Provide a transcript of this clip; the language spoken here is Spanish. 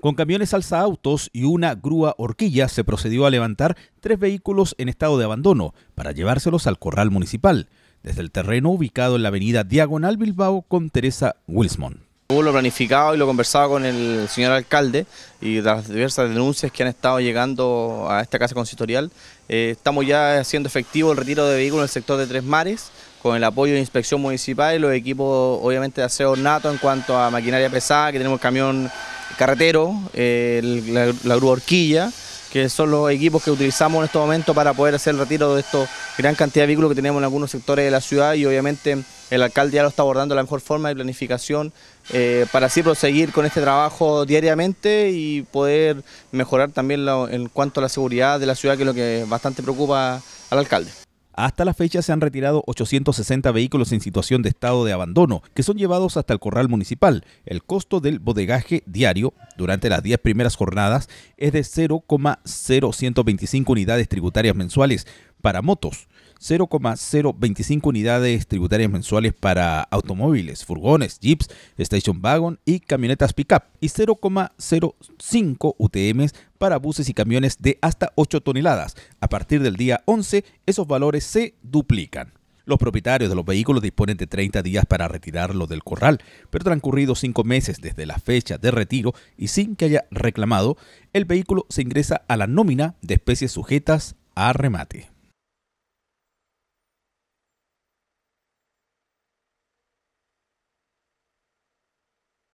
Con camiones autos y una grúa horquilla se procedió a levantar tres vehículos en estado de abandono para llevárselos al corral municipal, desde el terreno ubicado en la avenida Diagonal Bilbao con Teresa Wilsmon. Hubo lo planificado y lo conversado con el señor alcalde y las diversas denuncias que han estado llegando a esta casa consistorial. Eh, estamos ya haciendo efectivo el retiro de vehículos en el sector de Tres Mares con el apoyo de inspección municipal y los equipos obviamente de aseo nato en cuanto a maquinaria pesada, que tenemos camión Carretero, la, la Grúa Horquilla, que son los equipos que utilizamos en estos momentos para poder hacer el retiro de esta gran cantidad de vehículos que tenemos en algunos sectores de la ciudad y obviamente el alcalde ya lo está abordando de la mejor forma de planificación eh, para así proseguir con este trabajo diariamente y poder mejorar también en cuanto a la seguridad de la ciudad, que es lo que bastante preocupa al alcalde. Hasta la fecha se han retirado 860 vehículos en situación de estado de abandono, que son llevados hasta el corral municipal. El costo del bodegaje diario durante las 10 primeras jornadas es de 0,0125 unidades tributarias mensuales para motos. 0,025 unidades tributarias mensuales para automóviles, furgones, jeeps, station wagon y camionetas pickup y 0,05 UTMs para buses y camiones de hasta 8 toneladas. A partir del día 11, esos valores se duplican. Los propietarios de los vehículos disponen de 30 días para retirarlo del corral, pero transcurridos 5 meses desde la fecha de retiro y sin que haya reclamado, el vehículo se ingresa a la nómina de especies sujetas a remate.